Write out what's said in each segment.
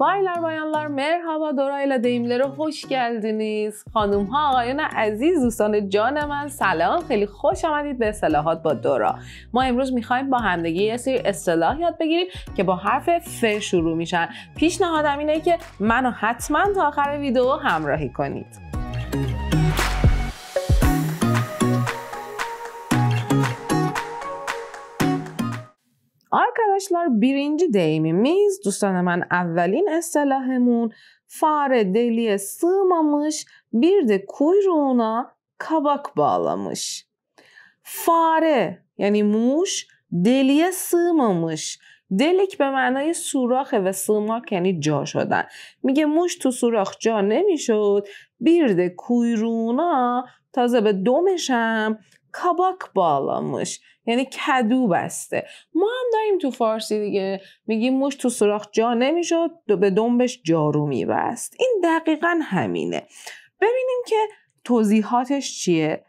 Baylar bayanlar merhaba دورا دیملر رو خوش گردینیز خانومها ها آقایان عزیز دوستان جان من سلام خیلی خوش آمدید به اصطلاحات با دورا ما امروز میخوایم با همدگی یه سری اصطلاح یاد بگیریم که با حرف ف شروع میشن پیشنهادم اینه که منو حتما تا آخر ویدیو همراهی کنید بار بیرینجی دوستان من اولین اصطلاحمون فاره دلی سیمامش بیر ده کویرونا کباک باالامش فاره یعنی موش دلی سیمامش دلیک به معنای سوراخ و سیماک یعنی جا شدن میگه موش تو سوراخ جا نمیشد بیر ده کویرونا تازه به دومشم کاباک بالامش یعنی کدو بسته ما هم داریم تو فارسی دیگه میگیم موش تو سوراخ جا نمیشد به دنبش جارو میبست این دقیقا همینه ببینیم که توضیحاتش چیه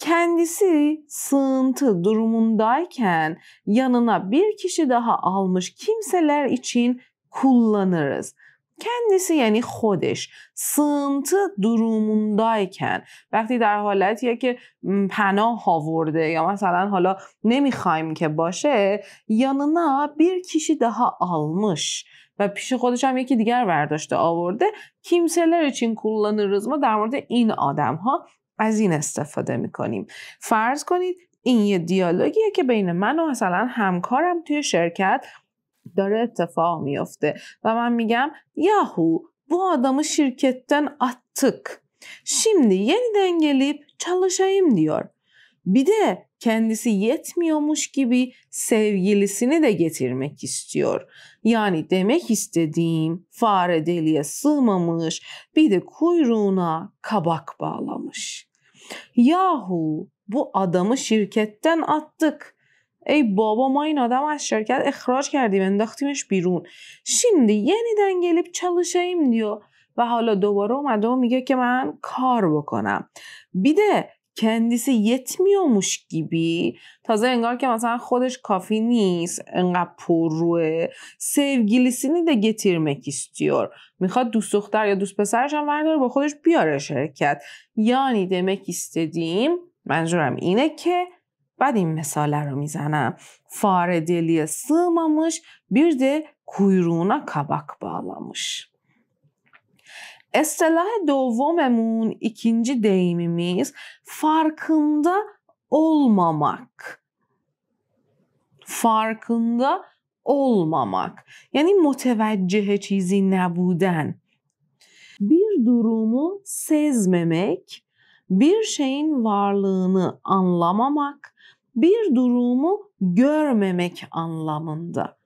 kendisi sığıntı durumundayken yanına bir kişi daha almış kimseler ایچین kullanırız. kendisi یعنی خودش سمت کن. وقتی در حالتیه که پناه آورده یا مثلا حالا نمیخوایم که باشه یانا بیر کیشی دها آلمش و پیش خودش هم یکی دیگر ورداشته آورده کیمسلر چین در مورد این آدم ها از این استفاده میکنیم فرض کنید این یه دیالوگیه که بین من و مثلا همکارم توی شرکت miktara اتفاق میافته و من میگم yahu bu adamı şirketten attık. Şimdi yeniden gelip çalışayım diyor. Bir de kendisi yetmiyormuş gibi sevgilisini de getirmek istiyor. Yani demek istediğim fare deliğe sığmamış bir de kuyruğuna kabak bağlamış. Yahu bu adamı şirketten attık. ای بابا ما این آدم از شرکت اخراج کردیم انداختیمش بیرون شیمدی یعنی دنگلیب ایم دیو و حالا دوباره اومده و میگه که من کار بکنم بیده یت میاموش گیبی تازه انگار که مثلا خودش کافی نیست انقدر پر روه سیوگیلیسینی ده گتیر مکیستیور میخواد دوست دختر یا دوست پسرش هم ورداره با خودش بیاره شرکت یعنی ده منظورم اینه که بعد این مثاله رو میزنم fare deliğe sığmamış bir de kuyruğuna kabak bağlamış. Estelâh dovvomemûn ikinci deyimimiz farkında olmamak. Farkında olmamak. Yani muteveccih çizi nebuden. Bir durumu sezmemek, bir şeyin varlığını anlamamak, bir durumu görmemek anlamında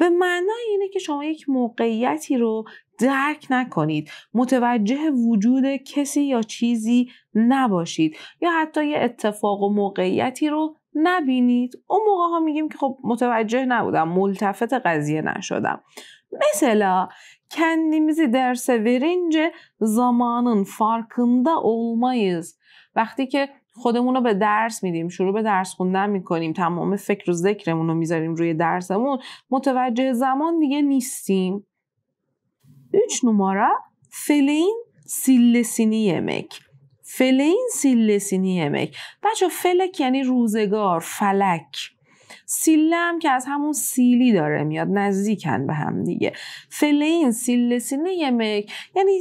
به معنای اینه که شما یک موقعیتی رو درک نکنید متوجه وجود کسی یا چیزی نباشید یا حتی یه اتفاق و موقعیتی رو نبینید اون موقع ها میگیم که خب متوجه نبودم ملتفت قضیه نشدم مثلا kendimizi درس ورینج زمانın farkında olmayız وقتی که خودمون رو به درس میدیم شروع به درس خوندن میکنیم تمام فکر و ذکرمون رو میذاریم روی درسمون متوجه زمان دیگه نیستیم 3 نمارا فلین سیلسینی فلین فلین سیلسینی بچه فلک یعنی روزگار فلک سیله هم که از همون سیلی داره میاد نزدیکن به هم دیگه فلین سیله سینه یمک یعنی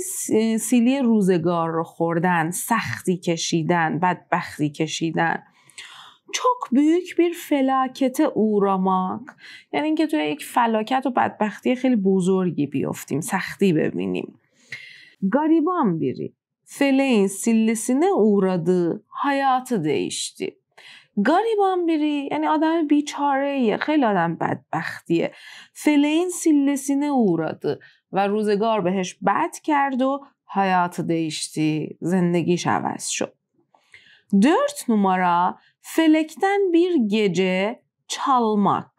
سیلی روزگار رو خوردن سختی کشیدن بدبختی کشیدن چوک büyük بیر فلاکت اوراماک یعنی اینکه توی یک فلاکت و بدبختی خیلی بزرگی بیفتیم سختی ببینیم گاریبان بیری فلین سیلسینه اورادی، حیات دیشتی. گاری بری یعنی آدم بیچاره خیلی آدم بدبختیه فلین سیلسینه راد و روزگار بهش بد کرد و حیات دیشتی زندگیش عوض شد دورت نمارا فلکتن بیر گجه چالماک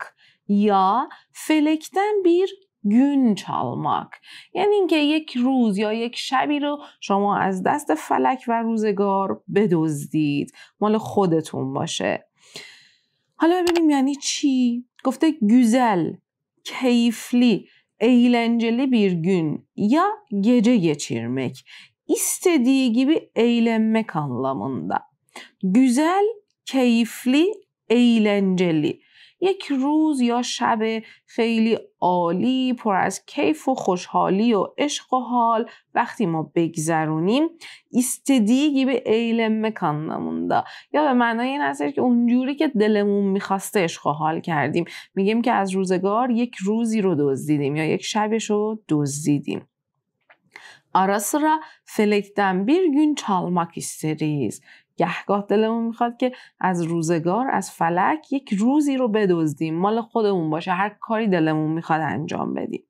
یا فلکتن بیر گون چالماک یعنی اینکه یک روز یا یک شبی رو شما از دست فلک و روزگار بدزدید مال خودتون باشه حالا ببینیم یعنی چی گفته گوزل کیفلی ایلنجلی بیرگون یا گجه گچیرمک استدیه گیبی ایلنمک انلامنده گوزل کیفلی ایلنجلی یک روز یا شب خیلی عالی پر از کیف و خوشحالی و عشق و حال وقتی ما بگذرونیم به ایل eğlenmek نمونده یا به معنای این هستش که اونجوری که دلمون میخواسته عشق و حال کردیم میگیم که از روزگار یک روزی رو دزدیدیم یا یک شبش رو دزدیدیم آراسرا را felekten bir گون çalmak گهگاه دلمون میخواد که از روزگار از فلک یک روزی رو بدزدیم مال خودمون باشه هر کاری دلمون میخواد انجام بدیم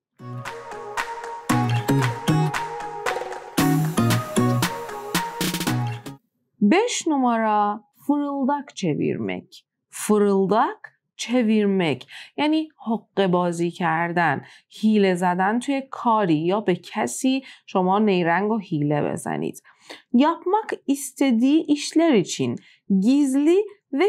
Beş فرلدک چه چویرمک فرلدک چویرمک یعنی حق بازی کردن هیله زدن توی کاری یا به کسی شما نیرنگ و هیله بزنید Yapmak istediği işler گیزلی و ve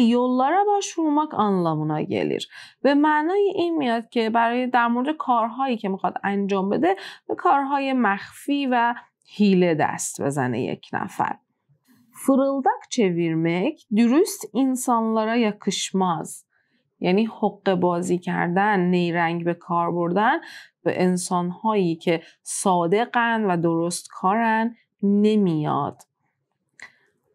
یولارا با başvurmak انلامونا گلیر. به معنای این میاد که برای در مورد کارهایی که میخواد انجام بده به کارهای مخفی و هیله دست بزنه یک نفر fırıldak çevirmek dürüst insanlara yakışmaz. Yani حق بازی کردن نیرنگ به کار بردن به انسانهایی که صادقن و درست کارن نمیاد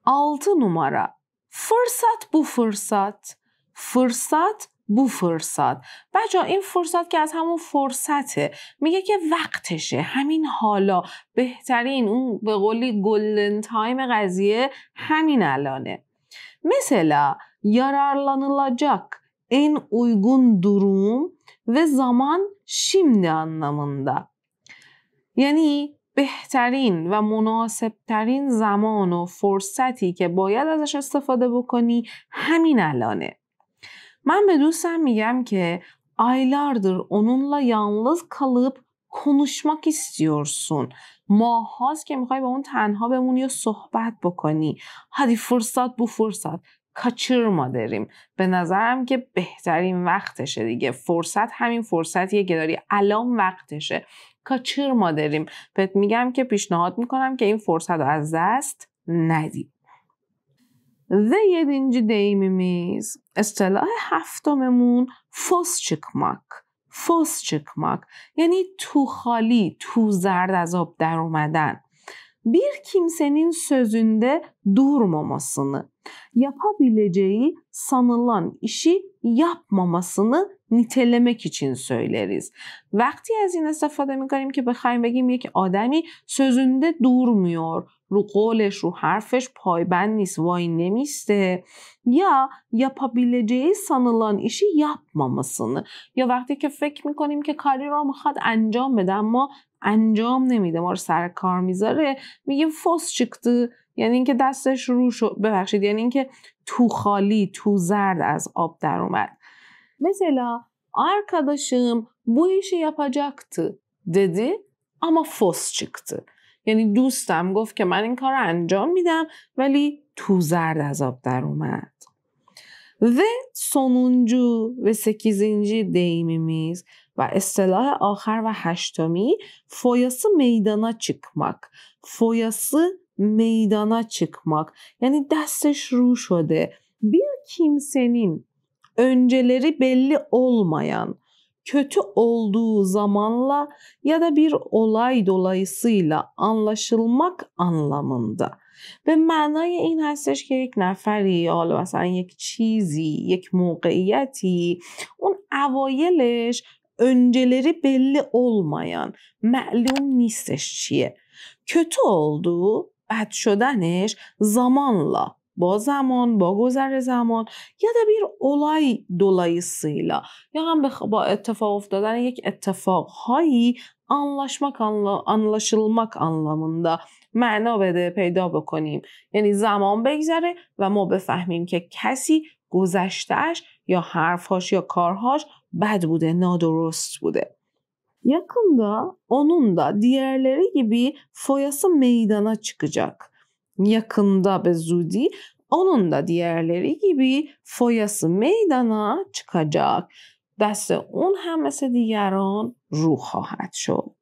6 numara Fırsat bu fırsat. Fırsat بو فرصت بچه این فرصت که از همون فرصته میگه که وقتشه همین حالا بهترین اون به قولی گلدن تایم قضیه همین الانه مثلا yararlanılacak این اویگون دروم و زمان شیم anlamında. یعنی بهترین و مناسبترین زمان و فرصتی که باید ازش استفاده بکنی همین الانه. من به دوستم میگم که aylardır onunla یانلز kalıp کنوشماک istiyorsun ماهاست که میخوای با اون تنها بمونی و صحبت بکنی هدی فرصت بو فرصت کچر ما داریم به نظرم که بهترین وقتشه دیگه فرصت همین فرصتیه که داری الان وقتشه کچر ما داریم بهت میگم که پیشنهاد میکنم که این فرصت رو از دست ندی و یه دیمی دیمیمیز اصطلاح هفتممون فوسچکماک چکمک فوس چکمک یعنی تو خالی تو زرد از آب در اومدن bir kimsenin sözünde durmamasını, yapabileceği sanılan işi yapmamasını nitelemek için söyleriz. Vakti از این استفاده میکنیم که بخوایم بگیم یک آدمی sözünde durmuyor, رو قولش رو حرفش پایبند نیست وای نمیسته یا yapabileceği sanılan işi yapmamasını یا وقتی که فکر میکنیم که کاری را میخواد انجام بده اما انجام نمیده ما رو سر کار میذاره میگه فوس چیکتو یعنی اینکه دستش رو شد ببخشید یعنی اینکه تو خالی تو زرد از آب در اومد مثلا آرکاداشم بویش işi yapacaktı اما اما fos çıktı. یعنی دوستم گفت که من این کار رو انجام میدم ولی تو زرد از آب در اومد. و و سکیزینجی دیمی deyimimiz و اصطلاح آخر و هشتمی فویası meydana çıkmak foyası meydana çıkmak yani destش رو شده bir kimsenin önceleri belli olmayan kötü olduğu zamanla ya da bir olay dolayısıyla anlaşılmak anlamında به معنای این هستش که یک نفری یا حالا مثلا یک چیزی یک موقعیتی اون اوایلش önceleri belli olmayan معلوم نیستش چیه kötü olduğu بد شدنش زمانلا. با زمان با گذر زمان یا da اولای دولای سیلا. یا هم با اتفاق افتادن یک اتفاق هایی anlaşmak anla, anlaşılmak معنا بده پیدا بکنیم یعنی زمان بگذره و ما بفهمیم که کسی گذشتهش یا حرفهاش یا کارهاش bad bude, nadorost bude Yakında onun da diğerleri gibi foyası meydana çıkacak. Yakında bezudi zudi onun da diğerleri gibi foyası meydana çıkacak. دست اون hemese diğer دیگران رو خواهد شد.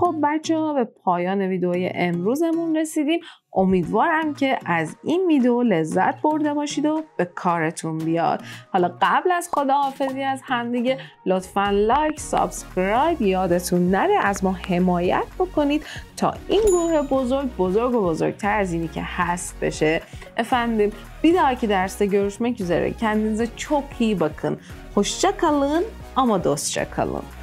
خب بچه ها به پایان ویدئوی امروزمون رسیدیم امیدوارم که از این ویدیو لذت برده باشید و به کارتون بیاد حالا قبل از خداحافظی از همدیگه لطفا لایک سابسکرایب یادتون نره از ما حمایت بکنید تا این گروه بزرگ بزرگ و بزرگتر از اینی که هست بشه efendim بیدار که درسته گروش üzere kendinize چوکی بکن bakın اما kalın ama